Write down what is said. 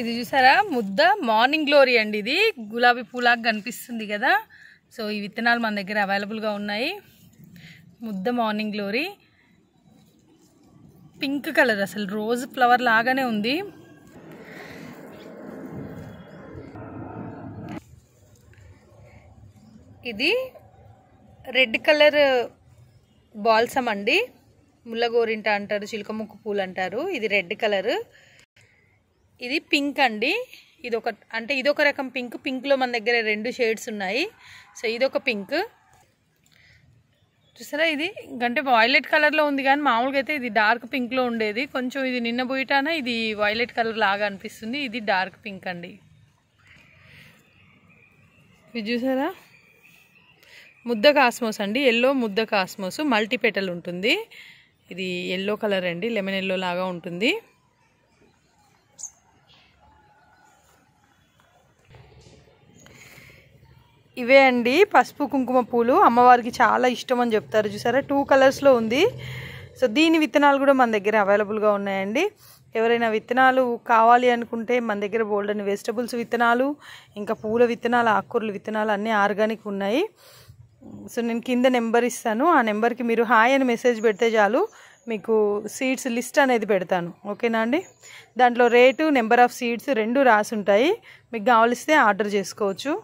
ఇది చూసారా ముద్ద మార్నింగ్ గ్లోరీ అండి ఇది గులాబీ పూలాగా కనిపిస్తుంది కదా సో ఈ విత్తనాలు మన దగ్గర అవైలబుల్గా ఉన్నాయి ముద్ద మార్నింగ్ గ్లోరీ పింక్ కలర్ అసలు రోజ్ ఫ్లవర్ లాగానే ఉంది ఇది రెడ్ కలర్ బాల్సం అండి ముల్లగోరింట అంటారు చిలుకముక్కు పూలు అంటారు ఇది రెడ్ కలర్ ఇది పింక్ అండి ఇది ఒక అంటే ఇదొక రకం పింక్ పింక్లో మన దగ్గర రెండు షేడ్స్ ఉన్నాయి సో ఇదొక పింక్ చూసారా ఇది అంటే వైలెట్ కలర్లో ఉంది కానీ మామూలుగా అయితే ఇది డార్క్ పింక్లో ఉండేది కొంచెం ఇది నిన్న పోయిటానా ఇది వైలెట్ కలర్ లాగా అనిపిస్తుంది ఇది డార్క్ పింక్ అండి ఇది చూసారా ముద్ద కాస్మోస్ అండి ఎల్లో ముద్ద కాస్మోస్ మల్టీపెటల్ ఉంటుంది ఇది ఎల్లో కలర్ అండి లెమన్ ఎల్లో లాగా ఉంటుంది ఇవే అండి పసుపు కుంకుమ పూలు అమ్మవారికి చాలా ఇష్టం అని చెప్తారు చూసారా టూ కలర్స్లో ఉంది సో దీని విత్తనాలు కూడా మన దగ్గర అవైలబుల్గా ఉన్నాయండి ఎవరైనా విత్తనాలు కావాలి అనుకుంటే మన దగ్గర బోల్డ్ అని వెజిటబుల్స్ విత్తనాలు ఇంకా పూల విత్తనాలు ఆకుకూరల విత్తనాలు అన్నీ ఆర్గానిక్ ఉన్నాయి సో నేను కింద నెంబర్ ఇస్తాను ఆ నెంబర్కి మీరు హాయ్ అని మెసేజ్ పెడితే చాలు మీకు సీడ్స్ లిస్ట్ అనేది పెడతాను ఓకేనా అండి దాంట్లో రేటు నెంబర్ ఆఫ్ సీడ్స్ రెండు రాసి ఉంటాయి మీకు కావలిస్తే ఆర్డర్ చేసుకోవచ్చు